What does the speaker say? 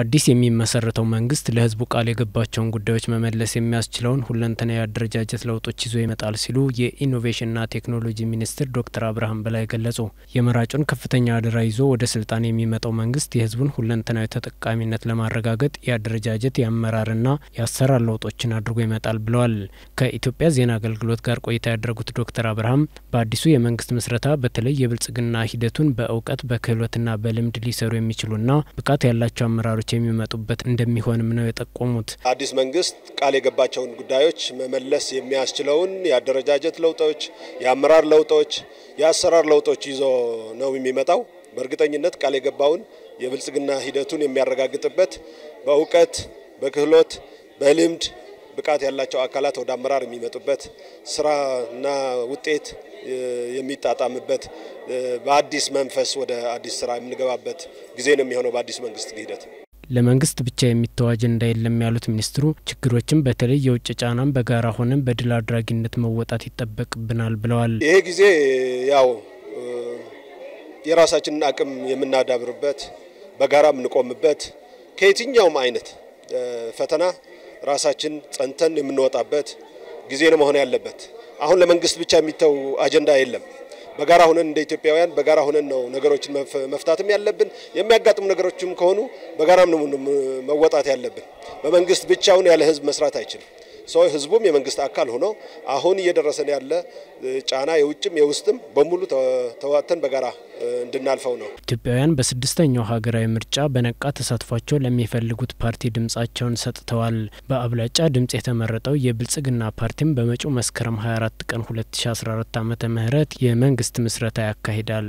አዲስ የሚመሰረተው መንግስት ለህዝቡ ቃል የገባቸውን ጉዳዮች መመለስ የሚያስችለውን ሁለንተና የአደረጃጀት ለውጦች ይዞ ይመጣል ሲሉ የኢኖቬሽንና ቴክኖሎጂ ሚኒስትር ዶክተር አብርሃም በላይ ገለጹ። የመራጩን ከፍተኛ አደራ ይዞ ወደ ስልጣን የሚመጣው መንግስት የህዝቡን ሁለንተናዊ ተጠቃሚነት ለማረጋገጥ የአደረጃጀት የአመራርና የአሰራር ለውጦችን አድርጎ ይመጣል ብለዋል። ከኢትዮጵያ ዜና አገልግሎት ጋር ቆይታ ያደረጉት ዶክተር አብርሃም በአዲሱ የመንግስት ምስረታ በተለይ የብልጽግና ሂደቱን በእውቀት በክህሎትና በልምድ ሊሰሩ የሚችሉና ብቃት ያላቸው አመራሮች ለውጦች የሚመጡበት እንደሚሆንም ነው የጠቆሙት። አዲስ መንግስት ቃል የገባቸውን ጉዳዮች መመለስ የሚያስችለውን የአደረጃጀት ለውጦች፣ የአመራር ለውጦች፣ የአሰራር ለውጦች ይዞ ነው የሚመጣው። በእርግጠኝነት ቃል የገባውን የብልጽግና ሂደቱን የሚያረጋግጥበት በእውቀት፣ በክህሎት፣ በልምድ ብቃት ያላቸው አካላት ወደ አመራር የሚመጡበት ስራና ውጤት የሚጣጣምበት በአዲስ መንፈስ ወደ አዲስ ስራ የምንገባበት ጊዜ ነው የሚሆነው በአዲስ መንግስት ሂደት ለመንግስት ብቻ የሚተው አጀንዳ የለም ያሉት ሚኒስትሩ ችግሮችን በተለይ የውጭ ጫናን በጋራ ሆነን በድል አድራጊነት መወጣት ይጠበቅብናል ብለዋል። ይሄ ጊዜ ያው የራሳችንን አቅም የምናዳብርበት በጋራ የምንቆምበት ከየትኛውም አይነት ፈተና ራሳችን ጸንተን የምንወጣበት ጊዜ ነው መሆን ያለበት። አሁን ለመንግስት ብቻ የሚተው አጀንዳ የለም። በጋራ ሆነን እንደ ኢትዮጵያውያን በጋራ ሆነን ነው ነገሮችን መፍታትም ያለብን። የሚያጋጥሙ ነገሮችም ከሆኑ በጋራም ነው መወጣት ያለብን። በመንግስት ብቻውን ያለ ህዝብ መስራት አይችልም። ሰው ህዝቡም የመንግስት አካል ሆኖ አሁን እየደረሰን ያለ ጫና የውጭም የውስጥም በሙሉ ተዋተን በጋራ እንድናልፈው ነው። ኢትዮጵያውያን በስድስተኛው ሀገራዊ ምርጫ በነቃ ተሳትፏቸው ለሚፈልጉት ፓርቲ ድምጻቸውን ሰጥተዋል። በአብላጫ ድምጽ የተመረጠው የብልጽግና ፓርቲም በመጪው መስከረም 24 ቀን 2014 ዓ ም የመንግስት ምስረታ ያካሂዳል።